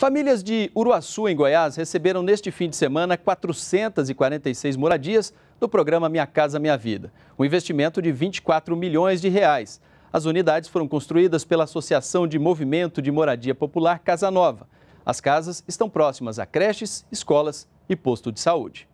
Famílias de Uruaçu, em Goiás, receberam neste fim de semana 446 moradias do programa Minha Casa Minha Vida, um investimento de 24 milhões de reais. As unidades foram construídas pela Associação de Movimento de Moradia Popular Casa Nova. As casas estão próximas a creches, escolas e posto de saúde.